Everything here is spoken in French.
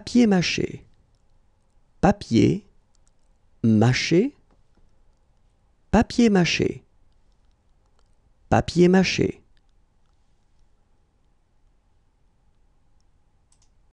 papier mâché. Papier mâché. Papier mâché. Papier mâché.